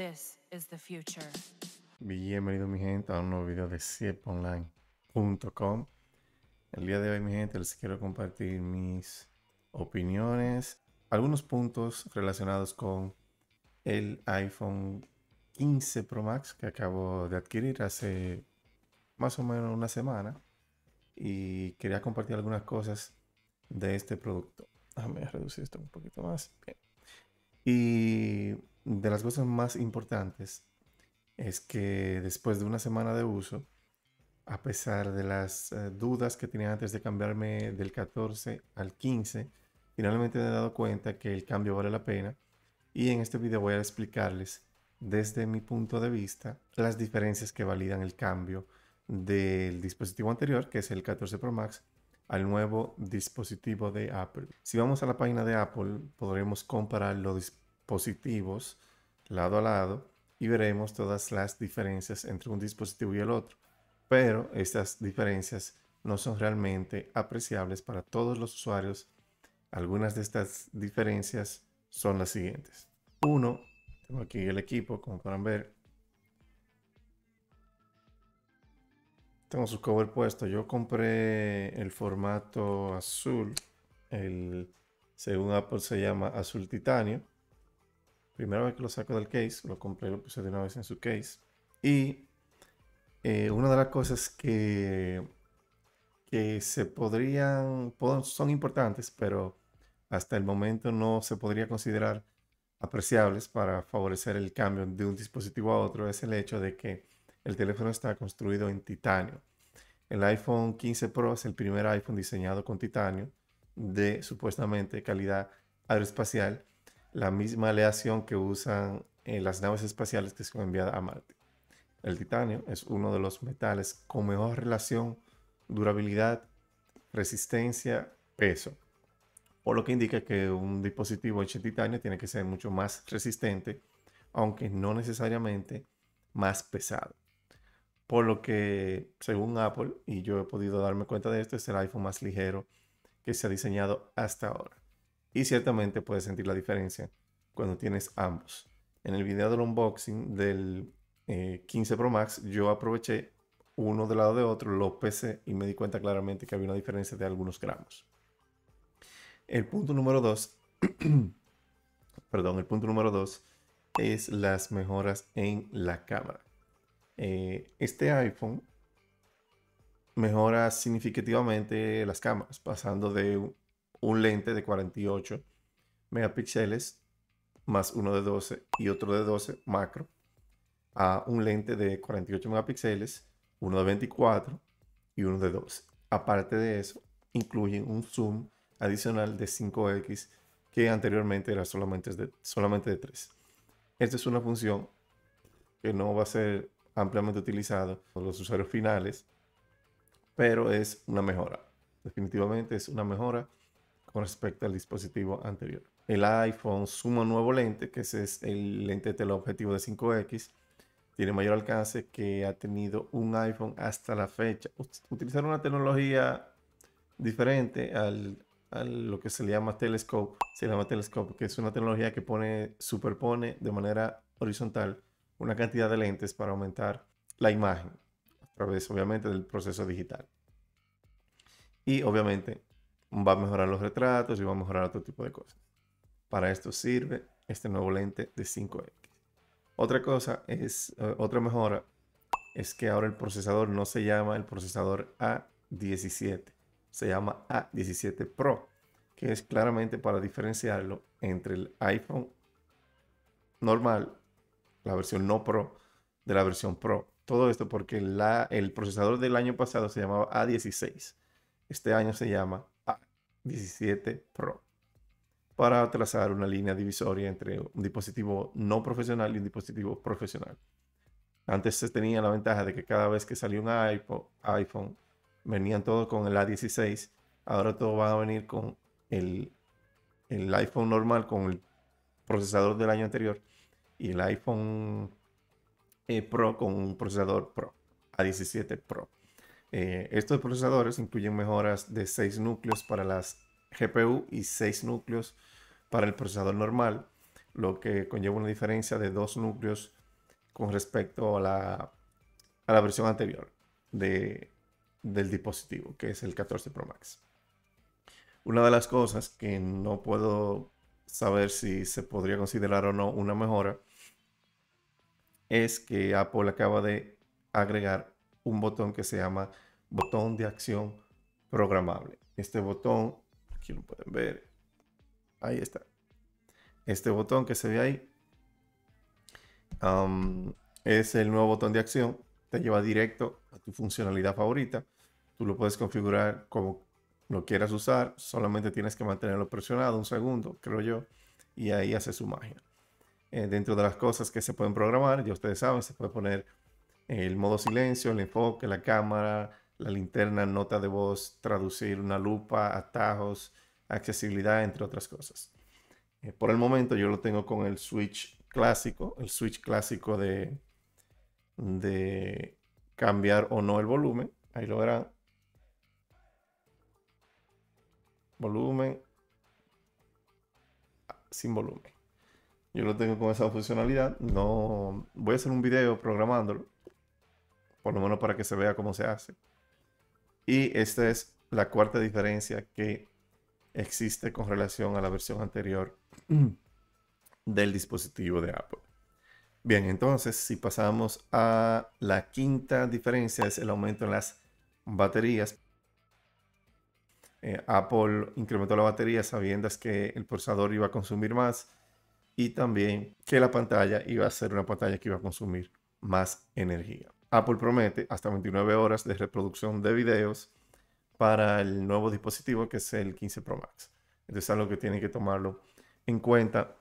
This the future. Bienvenido mi gente a un nuevo video de siponline.com. El día de hoy mi gente les quiero compartir mis opiniones, algunos puntos relacionados con el iPhone 15 Pro Max que acabo de adquirir hace más o menos una semana y quería compartir algunas cosas de este producto. Déjame reducir esto un poquito más. Bien. Y de las cosas más importantes es que después de una semana de uso, a pesar de las eh, dudas que tenía antes de cambiarme del 14 al 15, finalmente me he dado cuenta que el cambio vale la pena y en este video voy a explicarles desde mi punto de vista las diferencias que validan el cambio del dispositivo anterior, que es el 14 Pro Max, al nuevo dispositivo de Apple. Si vamos a la página de Apple, podremos comparar los dispositivos lado a lado y veremos todas las diferencias entre un dispositivo y el otro. Pero estas diferencias no son realmente apreciables para todos los usuarios. Algunas de estas diferencias son las siguientes. Uno, tengo aquí el equipo, como podrán ver, Tengo su cover puesto. Yo compré el formato azul. El, según Apple se llama azul titanio. Primera vez que lo saco del case, lo compré y lo puse de una vez en su case. Y eh, una de las cosas que, que se podrían, son importantes, pero hasta el momento no se podría considerar apreciables para favorecer el cambio de un dispositivo a otro, es el hecho de que el teléfono está construido en titanio. El iPhone 15 Pro es el primer iPhone diseñado con titanio de supuestamente calidad aeroespacial, la misma aleación que usan en eh, las naves espaciales que son enviadas a Marte. El titanio es uno de los metales con mejor relación durabilidad, resistencia, peso, por lo que indica que un dispositivo hecho de titanio tiene que ser mucho más resistente, aunque no necesariamente más pesado. Por lo que, según Apple, y yo he podido darme cuenta de esto, es el iPhone más ligero que se ha diseñado hasta ahora. Y ciertamente puedes sentir la diferencia cuando tienes ambos. En el video del unboxing del 15 eh, Pro Max, yo aproveché uno del lado de otro, lo pesé y me di cuenta claramente que había una diferencia de algunos gramos. El punto número 2, perdón, el punto número 2 es las mejoras en la cámara. Eh, este iPhone mejora significativamente las cámaras, pasando de un lente de 48 megapíxeles más uno de 12 y otro de 12 macro a un lente de 48 megapíxeles, uno de 24 y uno de 12. Aparte de eso, incluyen un zoom adicional de 5x que anteriormente era solamente de, solamente de 3. Esta es una función que no va a ser ampliamente utilizado por los usuarios finales, pero es una mejora. Definitivamente es una mejora con respecto al dispositivo anterior. El iPhone suma un nuevo lente, que es el lente teleobjetivo de 5X. Tiene mayor alcance que ha tenido un iPhone hasta la fecha. Utilizar una tecnología diferente al, a lo que se le llama telescope. Se llama telescope, que es una tecnología que pone, superpone de manera horizontal una cantidad de lentes para aumentar la imagen a través, obviamente, del proceso digital. Y obviamente va a mejorar los retratos y va a mejorar otro tipo de cosas. Para esto sirve este nuevo lente de 5X. Otra cosa es, eh, otra mejora es que ahora el procesador no se llama el procesador A17, se llama A17 Pro, que es claramente para diferenciarlo entre el iPhone normal la versión no Pro de la versión Pro. Todo esto porque el procesador del año pasado se llamaba A16. Este año se llama A17 Pro. Para trazar una línea divisoria entre un dispositivo no profesional y un dispositivo profesional. Antes se tenía la ventaja de que cada vez que salió un iPhone, venían todos con el A16. Ahora todos van a venir con el, el iPhone normal, con el procesador del año anterior y el iPhone eh, Pro con un procesador Pro, A17 Pro. Eh, estos procesadores incluyen mejoras de 6 núcleos para las GPU y 6 núcleos para el procesador normal, lo que conlleva una diferencia de 2 núcleos con respecto a la, a la versión anterior de, del dispositivo, que es el 14 Pro Max. Una de las cosas que no puedo saber si se podría considerar o no una mejora es que Apple acaba de agregar un botón que se llama botón de acción programable. Este botón, aquí lo pueden ver, ahí está. Este botón que se ve ahí es el nuevo botón de acción. Te lleva directo a tu funcionalidad favorita. Tú lo puedes configurar como lo quieras usar. Solamente tienes que mantenerlo presionado un segundo, creo yo. Y ahí hace su magia. Eh, dentro de las cosas que se pueden programar, ya ustedes saben, se puede poner el modo silencio, el enfoque, la cámara, la linterna, nota de voz, traducir una lupa, atajos, accesibilidad, entre otras cosas. Eh, por el momento yo lo tengo con el switch clásico, el switch clásico de, de cambiar o no el volumen. Ahí lo verán. Volumen sin volumen. Yo lo tengo con esa funcionalidad. No voy a hacer un video programándolo. Por lo menos para que se vea cómo se hace. Y esta es la cuarta diferencia que existe con relación a la versión anterior mm. del dispositivo de Apple. Bien, entonces si pasamos a la quinta diferencia es el aumento en las baterías. Eh, Apple incrementó la batería sabiendo que el procesador iba a consumir más y también que la pantalla iba a ser una pantalla que iba a consumir más energía. Apple promete hasta 29 horas de reproducción de videos para el nuevo dispositivo que es el 15 Pro Max. Entonces es algo que tienen que tomarlo en cuenta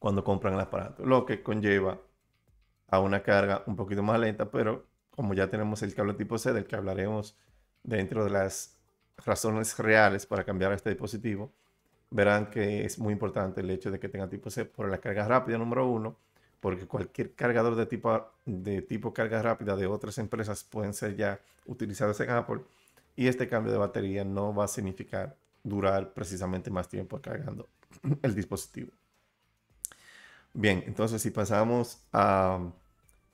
cuando compran el aparato, lo que conlleva a una carga un poquito más lenta, pero como ya tenemos el cable tipo C del que hablaremos dentro de las razones reales para cambiar este dispositivo, verán que es muy importante el hecho de que tenga tipo C por la carga rápida, número uno, porque cualquier cargador de tipo, de tipo carga rápida de otras empresas pueden ser ya utilizados en Apple y este cambio de batería no va a significar durar precisamente más tiempo cargando el dispositivo. Bien, entonces si pasamos a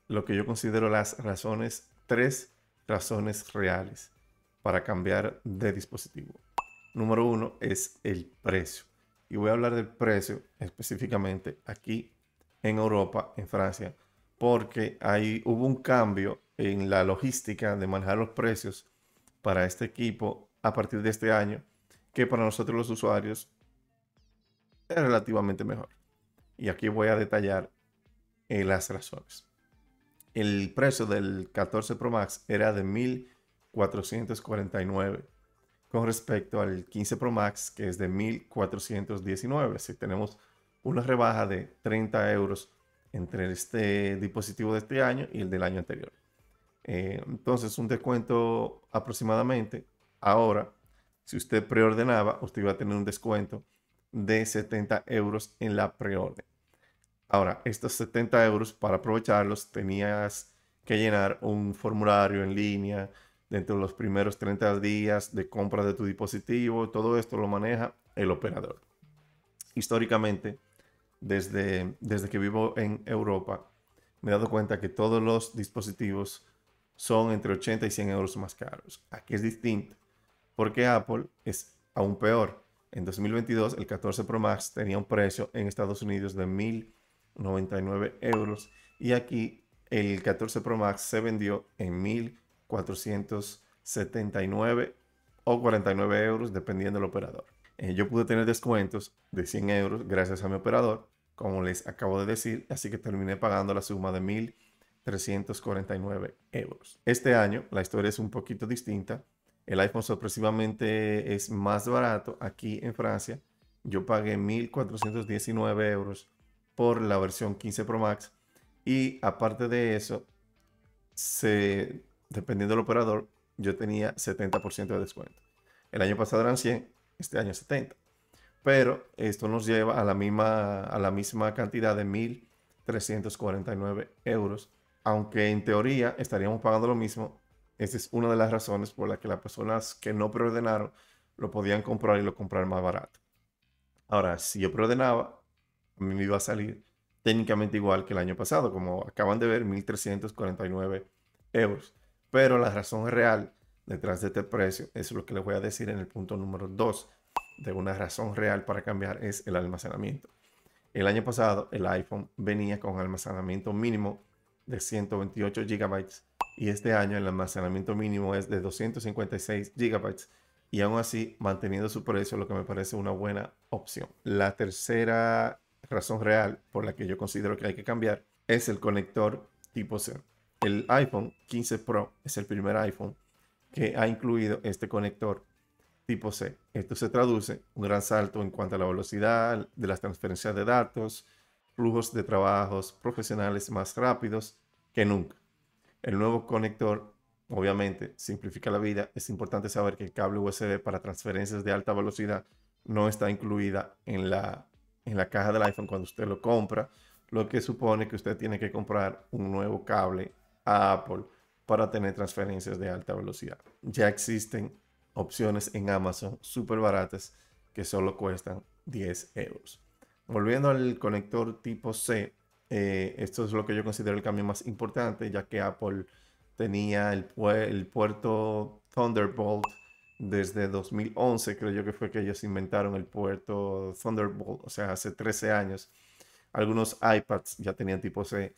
lo que yo considero las razones, tres razones reales para cambiar de dispositivo número uno es el precio. Y voy a hablar del precio específicamente aquí en Europa, en Francia, porque ahí hubo un cambio en la logística de manejar los precios para este equipo a partir de este año, que para nosotros los usuarios es relativamente mejor. Y aquí voy a detallar eh, las razones. El precio del 14 Pro Max era de 1449 con respecto al 15 Pro Max que es de 1419. Si tenemos una rebaja de 30 euros entre este dispositivo de este año y el del año anterior. Eh, entonces, un descuento aproximadamente ahora, si usted preordenaba, usted iba a tener un descuento de 70 euros en la preorden. Ahora, estos 70 euros, para aprovecharlos, tenías que llenar un formulario en línea, dentro de los primeros 30 días de compra de tu dispositivo, todo esto lo maneja el operador. Históricamente, desde, desde que vivo en Europa, me he dado cuenta que todos los dispositivos son entre 80 y 100 euros más caros. Aquí es distinto, porque Apple es aún peor. En 2022, el 14 Pro Max tenía un precio en Estados Unidos de 1.099 euros y aquí el 14 Pro Max se vendió en 1.000 479 o 49 euros, dependiendo del operador. Eh, yo pude tener descuentos de 100 euros gracias a mi operador, como les acabo de decir, así que terminé pagando la suma de 1.349 euros. Este año la historia es un poquito distinta. El iPhone sorpresivamente es más barato aquí en Francia. Yo pagué 1.419 euros por la versión 15 Pro Max. Y aparte de eso, se dependiendo del operador, yo tenía 70% de descuento. El año pasado eran 100, este año 70. Pero esto nos lleva a la misma, a la misma cantidad de 1.349 euros. Aunque en teoría estaríamos pagando lo mismo, esa es una de las razones por las que las personas que no preordenaron lo podían comprar y lo comprar más barato. Ahora, si yo preordenaba, a mí me iba a salir técnicamente igual que el año pasado, como acaban de ver, 1.349 euros. Pero la razón real detrás de este precio es lo que les voy a decir en el punto número 2 de una razón real para cambiar es el almacenamiento. El año pasado el iPhone venía con almacenamiento mínimo de 128 GB y este año el almacenamiento mínimo es de 256 GB y aún así manteniendo su precio lo que me parece una buena opción. La tercera razón real por la que yo considero que hay que cambiar es el conector tipo C el iPhone 15 Pro es el primer iPhone que ha incluido este conector tipo C. Esto se traduce un gran salto en cuanto a la velocidad de las transferencias de datos, flujos de trabajos profesionales más rápidos que nunca. El nuevo conector obviamente simplifica la vida. Es importante saber que el cable USB para transferencias de alta velocidad no está incluida en la, en la caja del iPhone cuando usted lo compra, lo que supone que usted tiene que comprar un nuevo cable Apple para tener transferencias de alta velocidad. Ya existen opciones en Amazon súper baratas que solo cuestan 10 euros. Volviendo al conector tipo C, eh, esto es lo que yo considero el cambio más importante, ya que Apple tenía el, puerto Thunderbolt desde 2011, creo yo que fue que ellos inventaron el puerto Thunderbolt, o sea, hace 13 años. Algunos iPads ya tenían tipo C,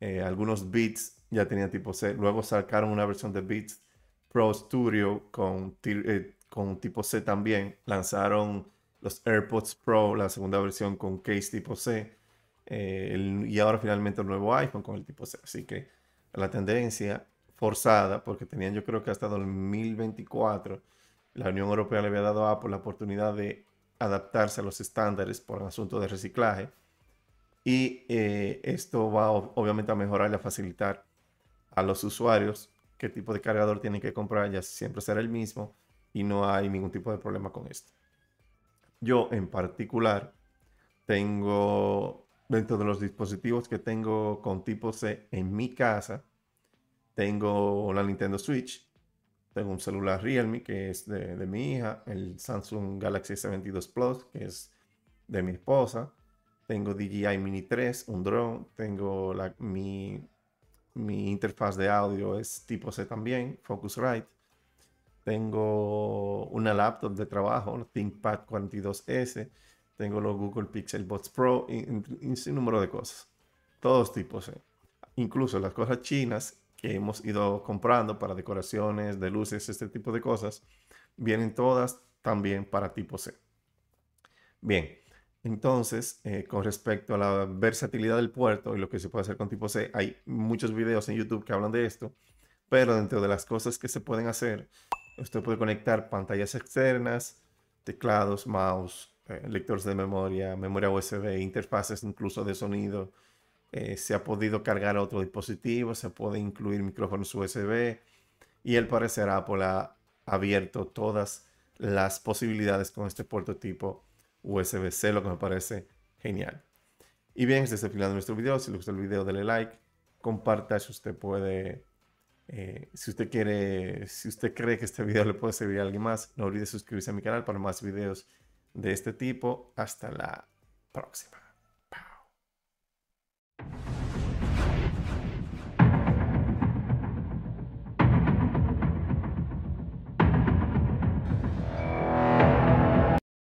eh, algunos Beats ya tenía tipo C. Luego sacaron una versión de Beats Pro Studio con, eh, con tipo C también. Lanzaron los AirPods Pro, la segunda versión con case tipo C. Eh, y ahora finalmente el nuevo iPhone con el tipo C. Así que la tendencia forzada, porque tenían yo creo que hasta 2024, la Unión Europea le había dado a Apple la oportunidad de adaptarse a los estándares por el asunto de reciclaje. Y eh, esto va obviamente a mejorar y a facilitar a los usuarios qué tipo de cargador tienen que comprar, ya siempre será el mismo y no hay ningún tipo de problema con esto. Yo en particular tengo dentro de los dispositivos que tengo con tipo C en mi casa, tengo la Nintendo Switch, tengo un celular Realme que es de, mi hija, el Samsung Galaxy S22 Plus que es de mi esposa, tengo DJI Mini 3, un drone, tengo la, mi mi interfaz de audio es tipo C también, Focusrite. Tengo una laptop de trabajo, ThinkPad 42S. Tengo los Google Pixel Bots Pro y, sin número de cosas. Todos tipos. C. Eh. Incluso las cosas chinas que hemos ido comprando para decoraciones, de luces, este tipo de cosas, vienen todas también para tipo C. Bien, entonces, eh, con respecto a la versatilidad del puerto y lo que se puede hacer con tipo C, hay muchos videos en YouTube que hablan de esto, pero dentro de las cosas que se pueden hacer, usted puede conectar pantallas externas, teclados, mouse, eh, lectores de memoria, memoria USB, interfaces incluso de sonido. Eh, se ha podido cargar a otro dispositivo, se puede incluir micrófonos USB y el parecer Apple ha abierto todas las posibilidades con este puerto tipo USB-C, lo que me parece genial. Y bien, este es el final de nuestro video. Si le gustó el video, dale like, comparta si usted puede, eh, si usted quiere, si usted cree que este video le puede servir a alguien más, no olvide suscribirse a mi canal para más videos de este tipo. Hasta la próxima.